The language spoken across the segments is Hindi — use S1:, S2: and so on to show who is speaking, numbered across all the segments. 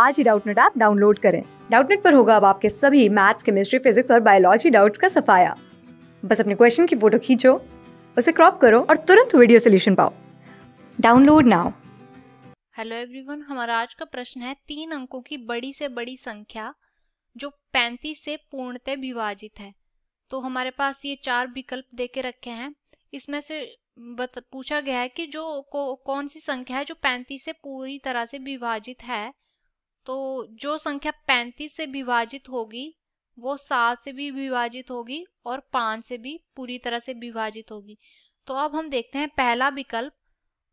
S1: आज ही डाउटनेट ऐप डाउनलोड करें डाउटनेट पर होगा अब आपके सभी मैथ्स केमिस्ट्री फिजिक्स और बायोलॉजी डाउट्स का सफाया बस अपने क्वेश्चन की फोटो खींचो उसे क्रॉप करो और तुरंत वीडियो सोल्यूशन पाओ डाउनलोड नाउ
S2: हेलो एवरीवन हमारा आज का प्रश्न है तीन अंकों की बड़ी से बड़ी संख्या जो 35 से पूर्णतः विभाजित है तो हमारे पास ये चार विकल्प दे के रखे हैं इसमें से पूछा गया है कि जो को, कौन सी संख्या है जो 35 से पूरी तरह से विभाजित है तो जो संख्या पैंतीस से विभाजित होगी वो सात से भी विभाजित होगी और पाँच से भी पूरी तरह से विभाजित होगी तो अब हम देखते हैं पहला विकल्प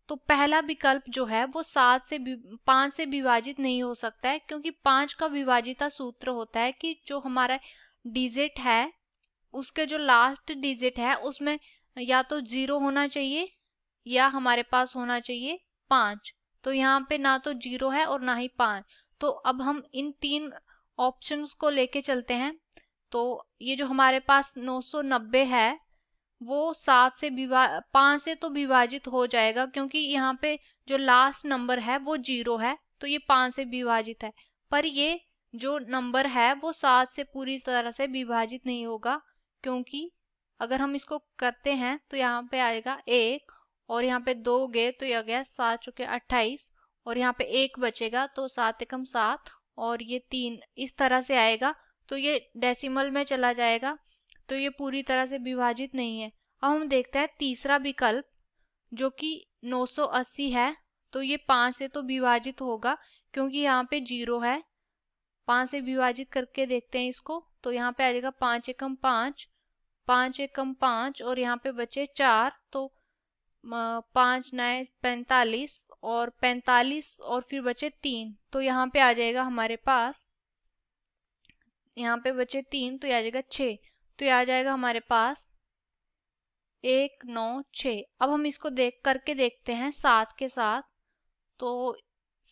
S2: तो पहला विकल्प जो है वो सात से पाँच से विभाजित नहीं हो सकता है क्योंकि पाँच का विभाजिता सूत्र होता है कि जो हमारा डिजिट है उसके जो लास्ट डिजिट है उसमें या तो जीरो होना चाहिए या हमारे पास होना चाहिए पाँच तो यहाँ पे ना तो जीरो है और ना ही पाँच तो अब हम इन तीन ऑप्शंस को लेके चलते हैं तो ये जो हमारे पास 990 है वो सात से पांच से तो विभाजित हो जाएगा क्योंकि यहाँ पे जो लास्ट नंबर है वो जीरो है तो ये पांच से विभाजित है पर ये जो नंबर है वो सात से पूरी तरह से विभाजित नहीं होगा क्योंकि अगर हम इसको करते हैं तो यहाँ पे आएगा एक और यहाँ पे दो गए तो यह गया सात चुके अट्ठाईस और यहाँ पे एक बचेगा तो सात एकम सात और ये तीन इस तरह से आएगा तो ये डेसिमल में चला जाएगा तो ये पूरी तरह से विभाजित नहीं है अब हम देखते हैं तीसरा विकल्प जो कि 980 है तो ये पाँच से तो विभाजित होगा क्योंकि यहाँ पे जीरो है पाँच से विभाजित करके देखते हैं इसको तो यहाँ पे आ जाएगा पाँच एकम पाँच पाँच एकम पाँच और यहाँ पे बचे चार तो पाँच नए पैंतालीस और पैंतालीस और फिर बचे तीन तो यहाँ पे आ जाएगा हमारे पास यहाँ पे बचे तीन तो ये आ जाएगा छः तो ये आ जाएगा हमारे पास एक नौ छ अब हम इसको देख करके देखते हैं सात के साथ तो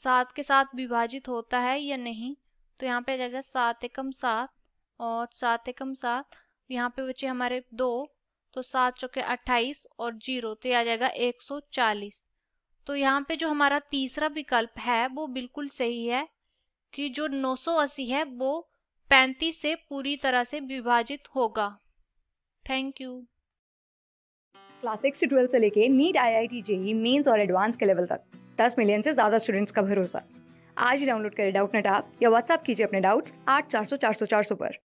S2: सात के साथ विभाजित होता है या नहीं तो यहाँ पे आ जाएगा सात एकम सात और सात एकम सात यहाँ पे बचे हमारे दो तो सात चौके अट्ठाईस और जीरो तो आ जाएगा एक सौ चालीस तो यहाँ पे जो हमारा तीसरा विकल्प है वो बिल्कुल सही है कि जो नौ सौ अस्सी है वो पैंतीस से पूरी तरह से विभाजित होगा थैंक यू
S1: क्लास सिक्स से ट्वेल्थ से लेके NEET I I T JEE mains और एडवांस के लेवल तक दस मिलियन से ज़्यादा स्टूडेंट्स का भरोसा आज ही डाउनलोड करें डाउट नेट आप या व्हाट्सअप कीजिए अपने डाउट्स आठ चार सौ चार सौ चार सौ पर